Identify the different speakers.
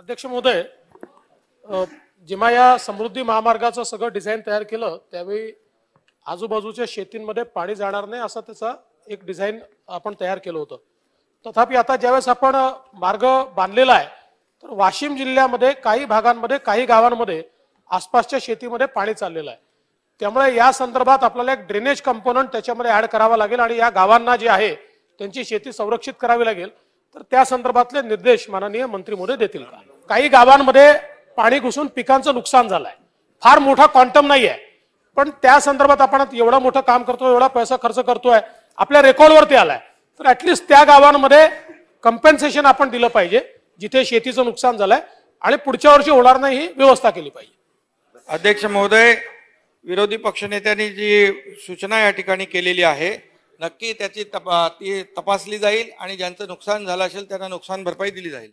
Speaker 1: अध्यक्ष महोदय जेव्हा या समृद्धी महामार्गाचं सगळं डिझाईन तयार केलं त्यावेळी आजूबाजूच्या शेतींमध्ये पाणी जाणार नाही असा त्याचा एक डिझाईन आपण तयार केलं होतं तथापि आता ज्यावेळेस आपण मार्ग बांधलेला आहे तर वाशिम जिल्ह्यामध्ये काही भागांमध्ये काही गावांमध्ये आसपासच्या शेतीमध्ये पाणी चाललेलं आहे त्यामुळे या संदर्भात आपल्याला एक ड्रेनेज कंपोनंट त्याच्यामध्ये ॲड करावा लागेल आणि या गावांना जे आहे त्यांची शेती संरक्षित करावी लागेल तर त्या संदर्भातले निर्देश माननीय मंत्री मोदी देतील का काही गावांमध्ये पाणी घुसून पिकांचं नुकसान झालंय फार मोठा क्वांटम नाही आहे पण त्या संदर्भात आपण एवढं मोठं काम करतो एवढा पैसा खर्च करतोय आपल्या रेकॉर्डवरती आलाय तर ऍटलिस्ट त्या गावांमध्ये कम्पेन्सेशन आपण दिलं पाहिजे जिथे शेतीचं नुकसान झालंय आणि पुढच्या वर्षी होणार नाही ही व्यवस्था केली पाहिजे अध्यक्ष महोदय
Speaker 2: विरोधी पक्षनेत्यांनी जी सूचना या ठिकाणी केलेली आहे नक्की त्याची तपा ती तपासली जाईल आणि ज्यांचं नुकसान झालं असेल त्यांना नुकसान भरपाई दिली जाईल